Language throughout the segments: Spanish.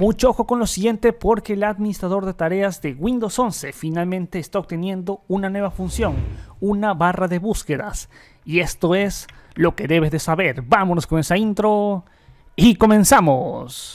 Mucho ojo con lo siguiente porque el administrador de tareas de Windows 11 finalmente está obteniendo una nueva función, una barra de búsquedas. Y esto es lo que debes de saber. Vámonos con esa intro y comenzamos.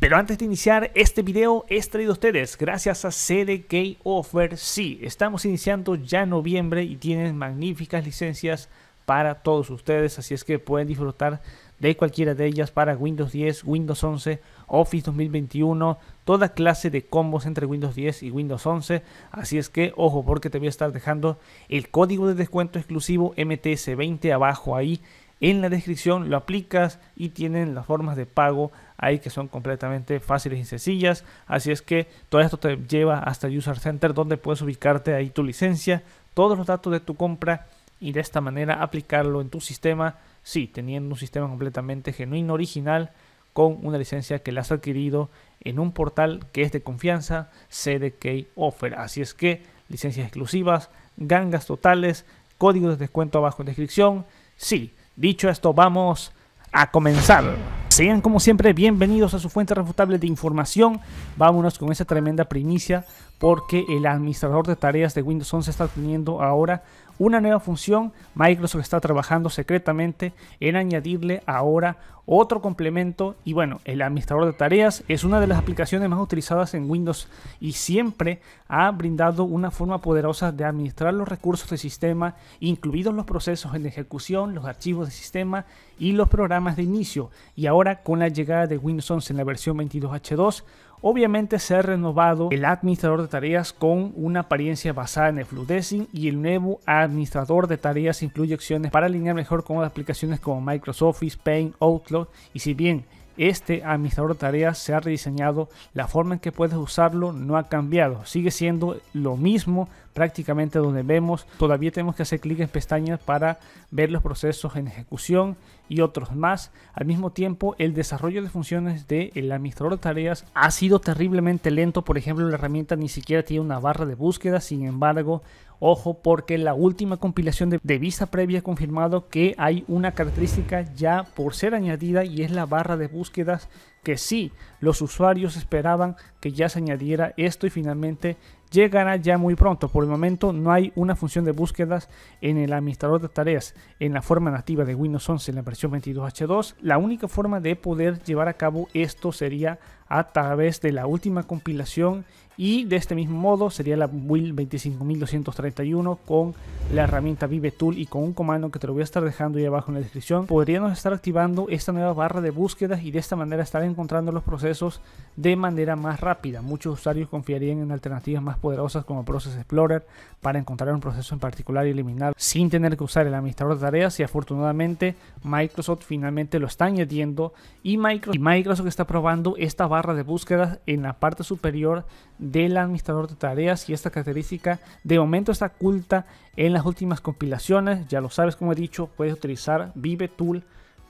Pero antes de iniciar este video he traído a ustedes gracias a CDK Offer. Sí, estamos iniciando ya en noviembre y tienen magníficas licencias para todos ustedes, así es que pueden disfrutar de cualquiera de ellas para Windows 10, Windows 11, Office 2021, toda clase de combos entre Windows 10 y Windows 11. Así es que ojo porque te voy a estar dejando el código de descuento exclusivo MTS20 abajo ahí en la descripción, lo aplicas y tienen las formas de pago ahí que son completamente fáciles y sencillas. Así es que todo esto te lleva hasta User Center donde puedes ubicarte ahí tu licencia, todos los datos de tu compra y de esta manera aplicarlo en tu sistema, sí, teniendo un sistema completamente genuino, original, con una licencia que la has adquirido en un portal que es de confianza, CDK Offer. Así es que licencias exclusivas, gangas totales, códigos de descuento abajo en descripción. Sí, dicho esto, vamos a comenzar. Sean como siempre bienvenidos a su fuente refutable de información. Vámonos con esa tremenda primicia porque el administrador de tareas de Windows 11 está teniendo ahora una nueva función, Microsoft está trabajando secretamente en añadirle ahora otro complemento y bueno, el administrador de tareas es una de las aplicaciones más utilizadas en Windows y siempre ha brindado una forma poderosa de administrar los recursos del sistema, incluidos los procesos en ejecución, los archivos de sistema y los programas de inicio. Y ahora con la llegada de Windows 11 en la versión 22H2, Obviamente se ha renovado el administrador de tareas con una apariencia basada en el Fludesing y el nuevo administrador de tareas incluye opciones para alinear mejor con las aplicaciones como Microsoft Office, Paint, Outlook y si bien este administrador de tareas se ha rediseñado, la forma en que puedes usarlo no ha cambiado, sigue siendo lo mismo prácticamente donde vemos, todavía tenemos que hacer clic en pestañas para ver los procesos en ejecución y otros más. Al mismo tiempo, el desarrollo de funciones del el administrador de tareas ha sido terriblemente lento, por ejemplo, la herramienta ni siquiera tiene una barra de búsqueda, sin embargo, Ojo porque la última compilación de, de, vista previa ha confirmado que hay una característica ya por ser añadida y es la barra de búsquedas que sí, los usuarios esperaban que ya se añadiera esto y finalmente llegará ya muy pronto. Por el momento no hay una función de búsquedas en el administrador de tareas en la forma nativa de Windows 11 en la versión 22H2. La única forma de poder llevar a cabo esto sería a través de la última compilación y de este mismo modo sería la build 25231 con la herramienta Vive Tool y con un comando que te lo voy a estar dejando ahí abajo en la descripción podríamos estar activando esta nueva barra de búsquedas y de esta manera estar encontrando los procesos de manera más rápida. Muchos usuarios confiarían en alternativas más poderosas como Process Explorer para encontrar un proceso en particular y eliminar sin tener que usar el administrador de tareas y afortunadamente Microsoft finalmente lo está añadiendo y Microsoft está probando esta barra barra de búsquedas en la parte superior del administrador de tareas y esta característica de momento está oculta en las últimas compilaciones. Ya lo sabes, como he dicho, puedes utilizar Vive Tool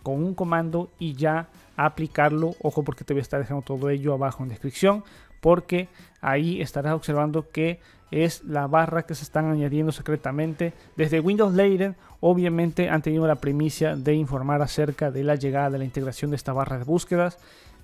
con un comando y ya aplicarlo. Ojo porque te voy a estar dejando todo ello abajo en descripción porque ahí estarás observando que es la barra que se están añadiendo secretamente. Desde Windows Leiden. obviamente han tenido la primicia de informar acerca de la llegada de la integración de esta barra de búsquedas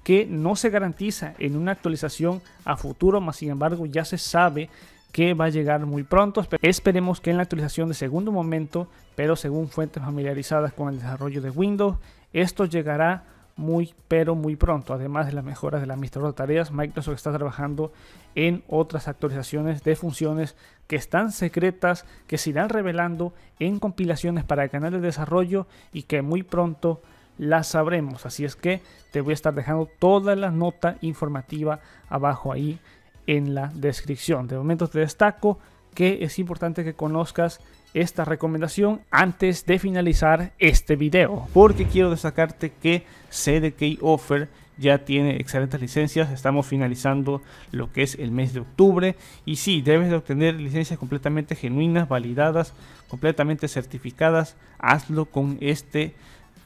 que no se garantiza en una actualización a futuro, más sin embargo ya se sabe que va a llegar muy pronto. Esperemos que en la actualización de segundo momento, pero según fuentes familiarizadas con el desarrollo de Windows, esto llegará muy pero muy pronto. Además de las mejoras la administrador de tareas, Microsoft está trabajando en otras actualizaciones de funciones que están secretas, que se irán revelando en compilaciones para el canal de desarrollo y que muy pronto la sabremos. Así es que te voy a estar dejando toda la nota informativa abajo ahí en la descripción. De momento te destaco que es importante que conozcas esta recomendación antes de finalizar este video. Porque quiero destacarte que CDK Offer ya tiene excelentes licencias. Estamos finalizando lo que es el mes de octubre. Y si debes de obtener licencias completamente genuinas, validadas, completamente certificadas. Hazlo con este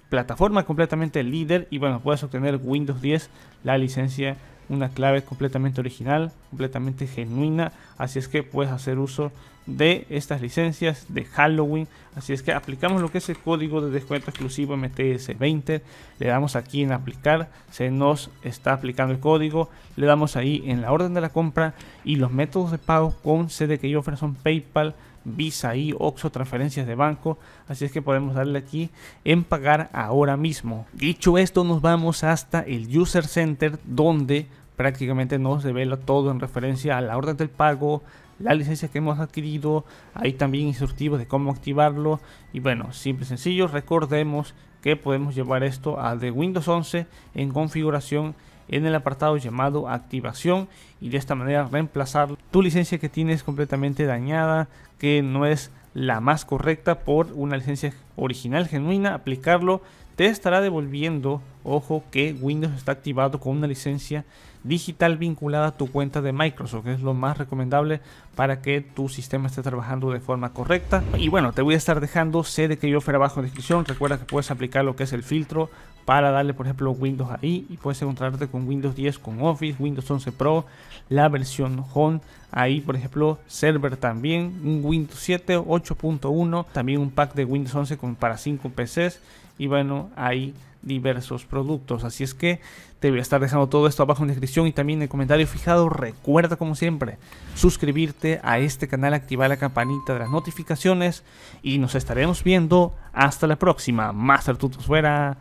plataforma completamente líder y bueno, puedes obtener Windows 10, la licencia, una clave completamente original, completamente genuina, así es que puedes hacer uso de estas licencias de Halloween, así es que aplicamos lo que es el código de descuento exclusivo MTS20, le damos aquí en aplicar, se nos está aplicando el código, le damos ahí en la orden de la compra y los métodos de pago con que yo ofrezco son PayPal, Visa y Oxo, transferencias de banco. Así es que podemos darle aquí en pagar ahora mismo. Dicho esto, nos vamos hasta el User Center donde prácticamente nos revela todo en referencia a la orden del pago, la licencia que hemos adquirido, hay también instructivos de cómo activarlo y bueno, simple sencillo, recordemos que podemos llevar esto a de Windows 11 en configuración en el apartado llamado activación y de esta manera reemplazar tu licencia que tienes completamente dañada, que no es la más correcta por una licencia original genuina, aplicarlo te estará devolviendo, ojo, que Windows está activado con una licencia digital vinculada a tu cuenta de Microsoft, que es lo más recomendable para que tu sistema esté trabajando de forma correcta. Y bueno, te voy a estar dejando CD que yo fuera abajo en descripción. Recuerda que puedes aplicar lo que es el filtro para darle por ejemplo Windows ahí y puedes encontrarte con Windows 10 con Office, Windows 11 Pro, la versión Home, ahí por ejemplo Server también, un Windows 7 8.1, también un pack de Windows 11 con, para 5 PCs y bueno, hay diversos productos. Así es que te voy a estar dejando todo esto abajo en la descripción y también en el comentario fijado. Recuerda, como siempre, suscribirte a este canal, activar la campanita de las notificaciones y nos estaremos viendo hasta la próxima. Master Tutos fuera.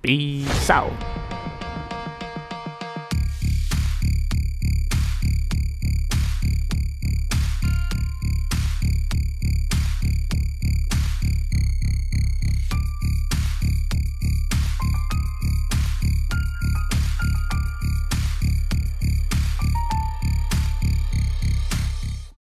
比烧。